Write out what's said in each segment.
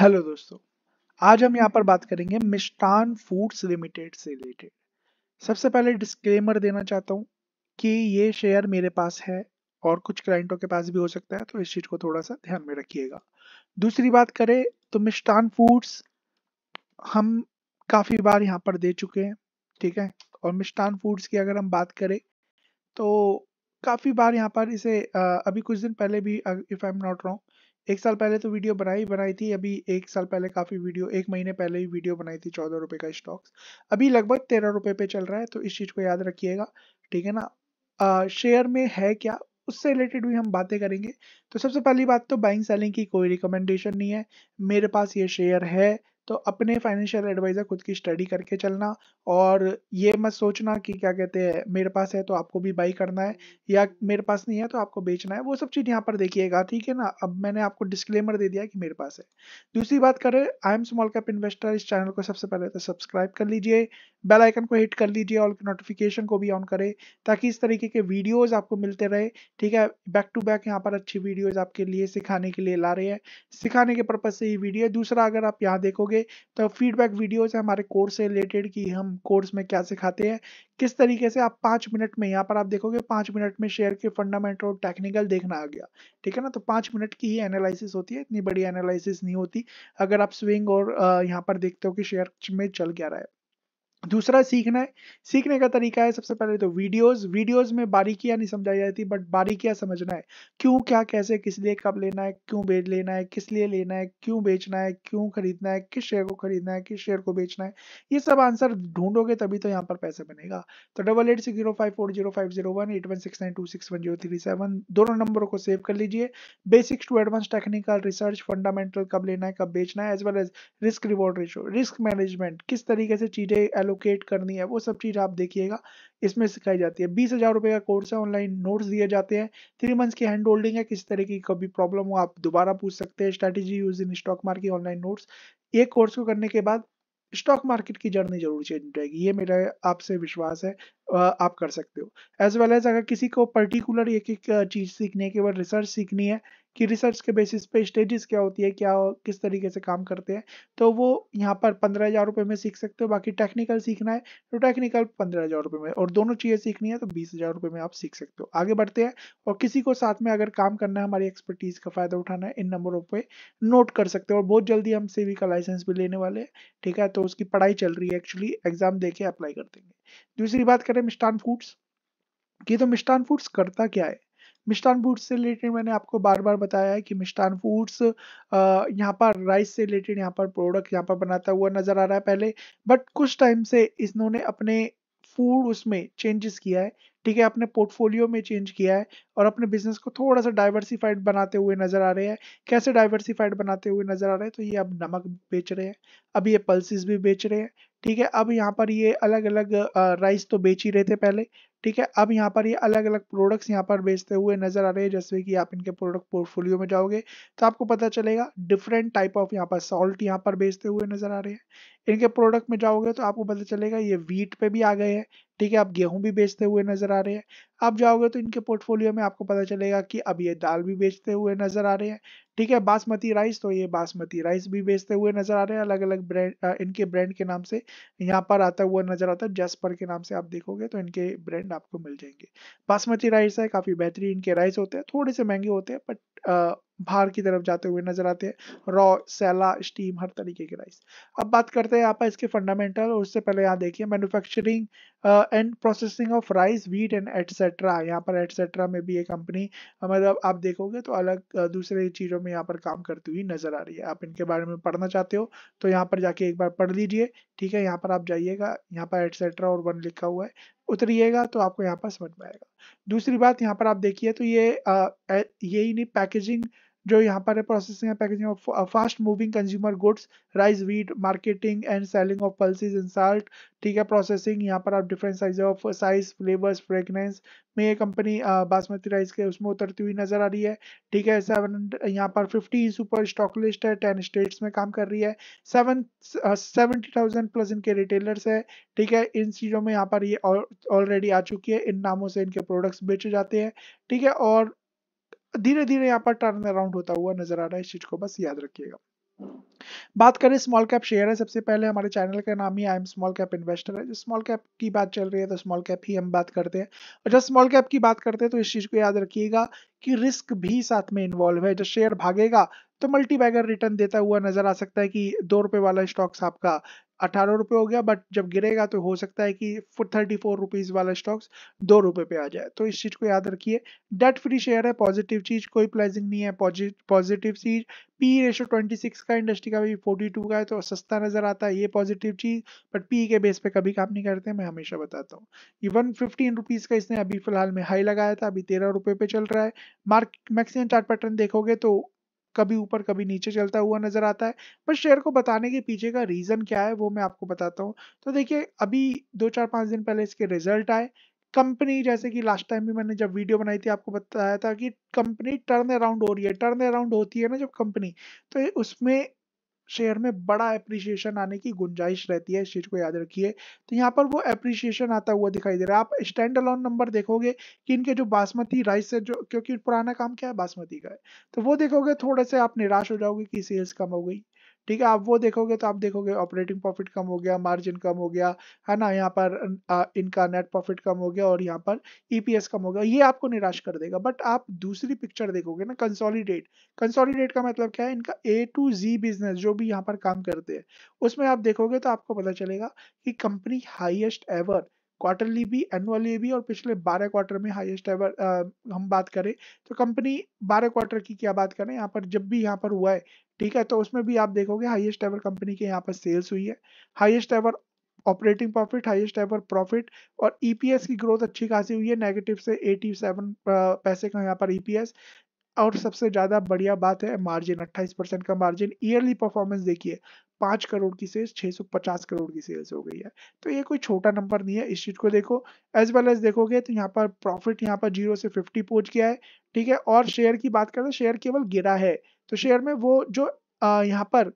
hello दोस्तों आज हम यहाँ पर बात करेंगे मिष्टान फूड्स लिमिटेड से रिलेटेड सबसे पहले डिस्क्लेमर देना चाहता हूँ कि ये शेयर मेरे पास है और कुछ क्लाइंटों के पास भी हो सकता है तो इस चीज़ को थोड़ा सा ध्यान में रखिएगा दूसरी बात करें तो मिष्टान फूड्स हम काफ़ी बार यहाँ पर दे चुके हैं ठीक है और मिष्टान फूड्स की अगर हम बात करें तो काफ़ी बार यहाँ पर इसे अभी कुछ दिन पहले भी if I am not wrong एक साल पहले तो वीडियो बनाई बनाई थी अभी एक साल पहले काफ़ी वीडियो एक महीने पहले ही वीडियो बनाई थी चौदह रुपये का स्टॉक्स अभी लगभग तेरह रुपये पे चल रहा है तो इस चीज़ को याद रखिएगा ठीक है ना शेयर में है क्या उससे रिलेटेड भी हम बातें करेंगे तो सबसे पहली बात तो बाइंग सेलिंग की कोई रिकमेंडेशन नहीं है मेरे पास ये शेयर है तो अपने फाइनेंशियल एडवाइज़र खुद की स्टडी करके चलना और ये मत सोचना कि क्या कहते हैं मेरे पास है तो आपको भी बाई करना है या मेरे पास नहीं है तो आपको बेचना है वो सब चीज़ यहाँ पर देखिएगा ठीक है ना अब मैंने आपको डिस्क्लेमर दे दिया कि मेरे पास है दूसरी बात करें I am small cap investor इस चैनल को सबसे पहले तो सब्सक्राइब कर लीजिए बेल आइकन को हिट कर लीजिए और नोटिफिकेशन को भी ऑन करें ताकि इस तरीके के वीडियोस आपको मिलते रहे ठीक है बैक टू बैक यहाँ पर अच्छी वीडियोस आपके लिए सिखाने के लिए ला रहे हैं सिखाने के पर्पज से ये वीडियो दूसरा अगर आप यहाँ देखोगे तो फीडबैक वीडियोज है हमारे कोर्स से रिलेटेड कि हम कोर्स में क्या सिखाते हैं किस तरीके से आप पाँच मिनट में यहाँ पर आप देखोगे पाँच मिनट में शेयर के फंडामेंटल और टेक्निकल देखना आ गया ठीक है ना तो पाँच मिनट की ही एनालिसिस होती है इतनी बड़ी एनालिसिस नहीं होती अगर आप स्विंग और यहाँ पर देखते हो कि शेयर में चल क्या रहा है दूसरा सीखना है सीखने का तरीका है सबसे पहले तो वीडियोस वीडियोस में बारीकियां नहीं समझाई जाती बट बारीकियां समझना है क्यों क्या कैसे किस लिए कब लेना है क्यों बेच लेना है किस लिए लेना है क्यों बेचना है क्यों खरीदना है किस शेयर को खरीदना है किस शेयर को बेचना है ये सब आंसर ढूंढोगे तभी तो यहाँ पर पैसे बनेगा तो double eight six zero five four zero five zero one eight one six nine two six one zero three seven दोनों नंबरों को सेव कर लीजिए basics to advance technical research fundamental कब लेना है कब बेचना है as well as risk reward ratio risk management किस तरीके से चीजें एलोकेट करनी है वो सब चीज़ आप देखिएगा इसमें सिखाई जाती है बीस हज़ार रुपए का कोर्स है ऑनलाइन नोट्स दिए जाते हैं थ्री मंथ्स की हैंड होल्डिंग है किस तरह की कभी प्रॉब्लम हो आप दोबारा पूछ सकते हैं strategy use in stock market online notes एक कोर्स को करने के बाद स्टॉक मार्केट की जर्नी जरूर चेंज रहेगी ये मेरा आपसे विश्वास है आप कर सकते हो एज वेल एज अगर किसी को पर्टिकुलर एक एक चीज़ सीखने के बाद रिसर्च सीखनी है कि रिसर्च के बेसिस पे स्टेजेस क्या होती है क्या किस तरीके से काम करते हैं तो वो यहाँ पर पंद्रह हज़ार रुपये में सीख सकते हो बाकी टेक्निकल सीखना है तो टेक्निकल पंद्रह हज़ार रुपये में और दोनों चीज़ें सीखनी है तो बीस हज़ार रुपये में आप सीख सकते हो आगे बढ़ते हैं और किसी को साथ में अगर काम करना है हमारी एक्सपर्टीज़ का फ़ायदा उठाना है इन नंबरों पर नोट कर सकते हो और बहुत जल्दी हम सेवी का लाइसेंस भी लेने वाले हैं ठीक है तो उसकी पढ़ाई चल रही है एक्चुअली एग्ज़ाम दे के अप्लाई कर देंगे दूसरी बात करें मिष्टान फूड्स कि तो मिष्टान फूड्स करता क्या है मिष्टान फूड्स से रिलेटेड मैंने आपको बार बार बताया है कि मिष्टान फूड्स यहाँ पर राइस से रिलेटेड यहाँ पर प्रोडक्ट यहाँ पर बनाता हुआ नजर आ रहा है पहले बट कुछ टाइम से इन्होंने अपने फूड उसमें चेंजेस किया है ठीक है अपने पोर्टफोलियो में चेंज किया है और अपने बिजनेस को थोड़ा सा डाइवर्सिफाइड बनाते हुए नजर आ रहे हैं कैसे डाइवर्सिफाइड बनाते हुए नजर आ रहे हैं तो ये अब नमक बेच रहे हैं अब ये पल्सिस भी बेच रहे हैं ठीक है अब यहाँ पर ये अलग अलग राइस तो बेच ही रहे थे पहले ठीक है अब यहाँ पर ये अलग अलग प्रोडक्ट्स यहाँ पर बेचते हुए नजर आ रहे हैं जैसे कि आप इनके प्रोडक्ट पोर्टफोलियो में जाओगे तो आपको पता चलेगा डिफरेंट टाइप ऑफ यहाँ पर सॉल्ट यहाँ पर बेचते हुए नजर आ रहे हैं इनके प्रोडक्ट में जाओगे तो आपको पता चलेगा ये वीट पे भी आ गए हैं ठीक है आप गेहूं भी बेचते हुए नजर आ रहे हैं आप जाओगे तो इनके पोर्टफोलियो में आपको पता चलेगा कि अब ये दाल भी बेचते हुए नजर आ रहे हैं ठीक है बासमती राइस तो ये बासमती राइस भी बेचते हुए नजर आ रहे हैं अलग अलग ब्रांड इनके ब्रांड के नाम से यहाँ पर आता हुआ नजर आता है जसपर के नाम से आप देखोगे तो इनके ब्रांड ब्रांड आपको मिल जाएंगे बासमती राइस है काफ़ी बेहतरीन के राइस होते हैं थोड़े से महंगे होते हैं बट बाहर की तरफ जाते हुए नजर आते हैं रॉ सैला स्टीम हर तरीके के राइस अब बात करते हैं आप इसके फंडामेंटल और उससे पहले यहाँ देखिए manufacturing and processing of rice wheat and etcetera यहाँ पर एटसेट्रा में भी ये कंपनी uh, मतलब आप देखोगे तो अलग uh, दूसरे चीज़ों में यहाँ पर काम करती हुई नजर आ रही है आप इनके बारे में पढ़ना चाहते हो तो यहाँ पर जाके एक बार पढ़ लीजिए ठीक है यहाँ पर आप जाइएगा यहाँ पर एटसेट्रा और वन लिखा हुआ है उतरिएगा तो आपको यहाँ पर समझ में आएगा दूसरी बात यहाँ पर आप देखिए तो ये ये ही नहीं पैकेजिंग जो यहाँ पर है processing and packaging of fast moving consumer goods rice wheat marketing and selling of pulses in salt ठीक है प्रोसेसिंग यहाँ पर आप different size of size flavours fragrance में ये कंपनी uh, बासमती राइस के उसमें उतरती हुई नजर आ रही है ठीक है सेवन यहाँ पर फिफ्टी सुपर स्टॉक लिस्ट है टेन स्टेट्स में काम कर रही है सेवन सेवेंटी थाउजेंड प्लस इनके रिटेलर्स है ठीक है इन चीज़ों में यहाँ पर ये ऑलरेडी आ चुकी है इन नामों से इनके प्रोडक्ट्स बेचे जाते हैं ठीक है और धीरे धीरे यहाँ पर टर्न अराउंड होता हुआ नजर आ रहा है इस चीज को बस याद रखिएगा बात करें स्मॉल कैप शेयर है सबसे पहले हमारे चैनल का नाम ही I am small cap investor है जो स्मॉल कैप की बात चल रही है तो स्मॉल कैप ही हम बात करते हैं और जब स्मॉल कैप की बात करते हैं तो इस चीज को याद रखिएगा कि रिस्क भी साथ में इन्वॉल्व है जब शेयर भागेगा तो मल्टीबैगर रिटर्न देता हुआ नजर आ सकता है कि दो रुपए वाला स्टॉक्स आपका अठारह रुपये हो गया बट जब गिरेगा तो हो सकता है कि थर्टी फोर रुपीज वाला स्टॉक्स दो रुपये पे आ जाए तो इस चीज़ को याद रखिए डेट फ्री शेयर है पॉजिटिव चीज़ कोई प्राइसिंग नहीं है पॉजिटिव चीज़ पी रेशो ट्वेंटी सिक्स का इंडस्ट्री का भी फोर्टी टू का है तो सस्ता नज़र आता है ये पॉजिटिव चीज़ बट पी के बेस पे कभी काम नहीं करते मैं हमेशा बताता हूँ ये वन फिफ्टीन रुपीज़ का इसने अभी फिलहाल में हाई लगाया था अभी तेरह रुपये पे चल रहा है मार्क मैक्सिमम चार्ट पैटर्न देखोगे तो कभी ऊपर कभी नीचे चलता हुआ नजर आता है पर शेयर को बताने के पीछे का रीजन क्या है वो मैं आपको बताता हूँ तो देखिए अभी दो चार पाँच दिन पहले इसके रिजल्ट आए कंपनी जैसे कि लास्ट टाइम भी मैंने जब वीडियो बनाई थी आपको बताया था कि कंपनी टर्न अराउंड हो रही है टर्न अराउंड होती है ना जब कंपनी तो उसमें शेयर में बड़ा एप्रिसिएशन आने की गुंजाइश रहती है इस चीज को याद रखिए तो यहाँ पर वो एप्रिसिएशन आता हुआ दिखाई दे रहा है आप स्टैंड अलोन नंबर देखोगे कि इनके जो बासमती राइस है जो क्योंकि पुराना काम क्या है बासमती का है तो वो देखोगे थोड़े से आप निराश हो जाओगे कि सेल्स कम हो गई ठीक है आप वो देखोगे तो आप देखोगे ऑपरेटिंग प्रॉफिट कम हो गया मार्जिन कम हो गया है ना यहाँ पर इनका नेट प्रॉफिट कम हो गया और यहाँ पर ईपीएस e कम हो गया ये आपको निराश कर देगा बट आप दूसरी पिक्चर देखोगे ना कंसोलिडेट कंसोलिडेट का मतलब क्या है इनका ए टू जी बिजनेस जो भी यहाँ पर काम करते हैं उसमें आप देखोगे तो आपको पता चलेगा कि कंपनी हाइएस्ट एवर क्वार्टरली भी एनुअली भी और पिछले 12 क्वार्टर में हाईएस्ट एवर हम बात करें तो कंपनी 12 क्वार्टर की क्या बात करें यहाँ पर जब भी यहाँ पर हुआ है ठीक है तो उसमें भी आप देखोगे हाईएस्ट एवर कंपनी के यहाँ पर सेल्स हुई है highest ever operating profit highest ever profit और ईपीएस e की ग्रोथ अच्छी खासी हुई है नेगेटिव से 87 पैसे का यहाँ पर ईपीएस e और सबसे ज़्यादा बढ़िया बात है मार्जिन 28 परसेंट का मार्जिन ईयरली परफॉर्मेंस देखिए पांच करोड़ की सेल्स पचास करोड़ की सेल्स हो गई है तो ये कोई छोटा नंबर नहीं है इस चीज़ को देखो एज वेल एज देखोगे तो यहाँ पर प्रॉफिट यहाँ पर जीरो से फिफ्टी पहुंच गया है ठीक है और शेयर की बात करें शेयर तो केवल गिरा है तो शेयर में वो जो यहाँ पर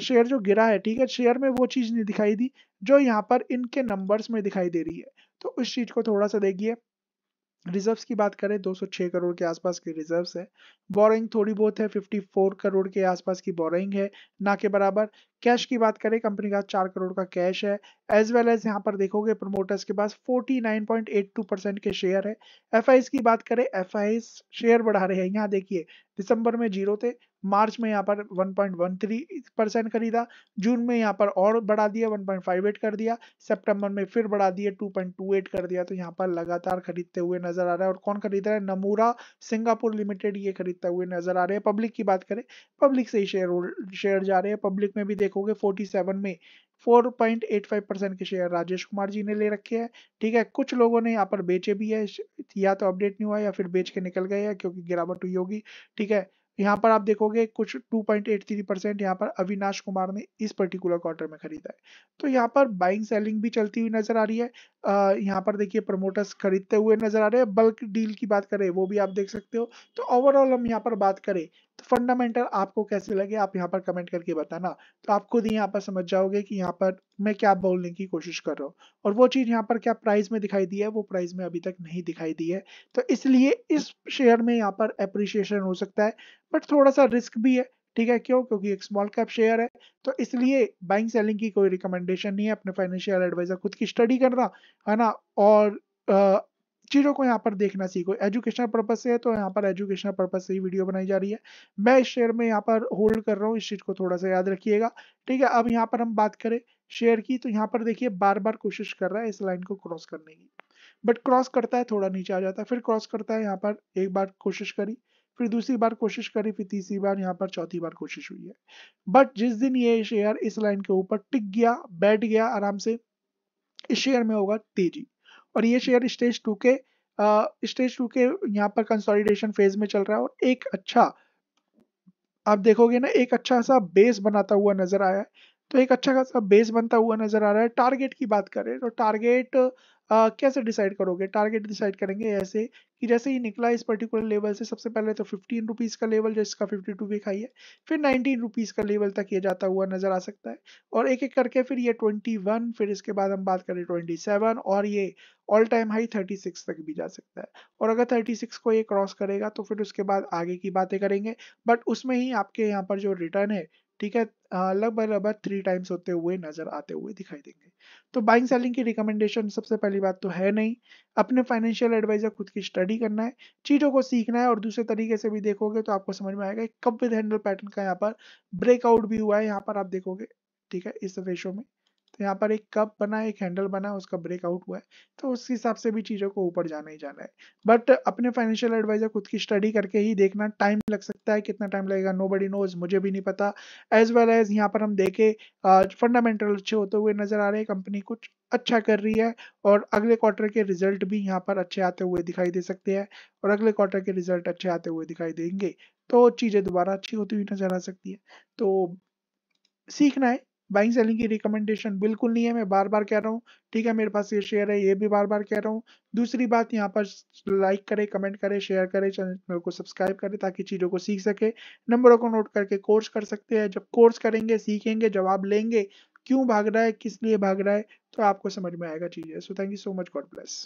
शेयर जो गिरा है ठीक है शेयर में वो चीज़ नहीं दिखाई दी जो यहाँ पर इनके नंबर्स में दिखाई दे रही है तो उस चीज़ को थोड़ा सा देखिए रिजर्व्स की बात करें 206 करोड़ के आसपास की रिजर्व्स है बोरिंग थोड़ी बहुत है 54 करोड़ के आसपास की बोरिंग है ना के बराबर कैश की बात करें कंपनी का चार करोड़ का कैश है एज वेल एज यहाँ पर देखोगे प्रमोटर्स के पास 49.82 परसेंट के शेयर है एफ की बात करें एफ शेयर बढ़ा रहे हैं यहाँ देखिए दिसंबर में जीरो थे मार्च में यहाँ पर 1.13 परसेंट खरीदा जून में यहाँ पर और बढ़ा दिया 1.58 कर दिया सितंबर में फिर बढ़ा दिया 2.28 कर दिया तो यहाँ पर लगातार खरीदते हुए नजर आ रहा है और कौन खरीद रहा है नमूरा सिंगापुर लिमिटेड ये खरीदते हुए नजर आ रहे हैं पब्लिक की बात करें पब्लिक से ही शेयर शेयर जा रहे हैं पब्लिक में भी देखोगे फोर्टी में 4.85 परसेंट के शेयर राजेश कुमार जी ने ले रखे हैं ठीक है कुछ लोगों ने यहाँ पर बेचे भी है या तो अपडेट नहीं हुआ या फिर बेच के निकल गए हैं क्योंकि गिरावट हुई होगी ठीक है यहाँ पर आप देखोगे कुछ 2.83 परसेंट यहाँ पर अविनाश कुमार ने इस पर्टिकुलर क्वार्टर में खरीदा है तो यहाँ पर बाइंग सेलिंग भी चलती हुई नजर आ रही है यहाँ पर देखिए प्रमोटर्स खरीदते हुए नजर आ रहे हैं बल्क डील की बात करें वो भी आप देख सकते हो तो ओवरऑल हम यहाँ पर बात करें तो फंडामेंटल आपको कैसे लगे आप यहाँ पर कमेंट करके बताना तो आप खुद ही यहाँ पर समझ जाओगे कि यहाँ पर मैं क्या बोलने की कोशिश कर रहा हूँ और वो चीज़ यहाँ पर क्या प्राइस में दिखाई दी है वो प्राइस में अभी तक नहीं दिखाई दी है तो इसलिए इस शेयर में यहाँ पर अप्रिसिएशन हो सकता है बट थोड़ा सा रिस्क भी है ठीक है क्यों क्योंकि एक स्मॉल कैप शेयर है तो इसलिए बाइंग सेलिंग की कोई रिकमेंडेशन नहीं है अपने फाइनेंशियल एडवाइजर खुद की स्टडी करना है ना और चीज़ों को यहाँ पर देखना सीखो एजुकेशनल पर्पज से है तो यहाँ पर एजुकेशनल पर्पज से ही वीडियो बनाई जा रही है मैं इस शेयर में यहाँ पर होल्ड कर रहा हूँ इस चीज़ को थोड़ा सा याद रखिएगा ठीक है अब यहाँ पर हम बात करें शेयर की तो यहाँ पर देखिए बार बार कोशिश कर रहा है इस लाइन को क्रॉस करने की बट क्रॉस करता है थोड़ा नीचे आ जाता है फिर क्रॉस करता है यहाँ पर एक बार कोशिश करी फिर दूसरी बार कोशिश करी फिर तीसरी बार यहाँ पर चौथी बार कोशिश हुई है बट जिस दिन ये शेयर इस लाइन के ऊपर टिक गया बैठ गया आराम से इस शेयर में होगा तेजी और ये शेयर स्टेज टू के स्टेज टू के यहाँ पर कंसोलिडेशन फेज में चल रहा है और एक अच्छा आप देखोगे ना एक अच्छा सा बेस बनाता हुआ नजर आया है तो एक अच्छा खासा बेस बनता हुआ नजर आ रहा है टारगेट की बात करें तो टारगेट कैसे डिसाइड करोगे टारगेट डिसाइड करेंगे ऐसे कि जैसे ही निकला इस पर्टिकुलर लेवल से सबसे पहले तो फिफ्टीन रुपीज़ का लेवल जिसका फिफ्टी टू वीक हाई है फिर नाइनटीन रुपीज़ का लेवल तक ये जाता हुआ नज़र आ सकता है और एक एक करके फिर ये ट्वेंटी वन फिर इसके बाद हम बात करें ट्वेंटी सेवन और ये all time high thirty six तक भी जा सकता है और अगर थर्टी सिक्स को ये क्रॉस करेगा तो फिर उसके बाद आगे की बातें करेंगे बट उसमें ही आपके यहाँ पर जो रिटर्न है ठीक है लगभग लगभग थ्री टाइम्स होते हुए नजर आते हुए दिखाई देंगे तो बाइंग सेलिंग की रिकमेंडेशन सबसे पहली बात तो है नहीं अपने फाइनेंशियल एडवाइजर खुद की स्टडी करना है चीज़ों को सीखना है और दूसरे तरीके से भी देखोगे तो आपको समझ में आएगा कब विद हैंडल पैटर्न का यहाँ पर ब्रेकआउट भी हुआ है यहाँ पर आप देखोगे ठीक है इस रेशो में तो यहाँ पर एक कप बना एक हैंडल बना उसका ब्रेकआउट हुआ है तो उस हिसाब से भी चीज़ों को ऊपर जाना ही जाना है बट अपने फाइनेंशियल एडवाइजर खुद की स्टडी करके ही देखना टाइम लग सकता है कितना टाइम लगेगा नो बडी नोज मुझे भी नहीं पता एज वेल एज यहाँ पर हम देखे फंडामेंटल अच्छे होते हुए नजर आ रहे हैं कंपनी कुछ अच्छा कर रही है और अगले क्वार्टर के रिजल्ट भी यहाँ पर अच्छे आते हुए दिखाई दे सकते हैं और अगले क्वार्टर के रिजल्ट अच्छे आते हुए दिखाई देंगे तो चीज़ें दोबारा अच्छी होती हुई नजर आ सकती है तो सीखना है बाइंग सेलिंग की रिकमेंडेशन बिल्कुल नहीं है मैं बार बार कह रहा हूँ ठीक है मेरे पास ये शेयर है ये भी बार बार कह रहा हूँ दूसरी बात यहाँ पर लाइक करें कमेंट करें शेयर करें चैनल को सब्सक्राइब करें ताकि चीज़ों को सीख सके नंबरों को नोट करके कोर्स कर सकते हैं जब कोर्स करेंगे सीखेंगे जवाब लेंगे क्यों भाग रहा है किस लिए भाग रहा है तो आपको समझ में आएगा चीज़ें so thank you so much God bless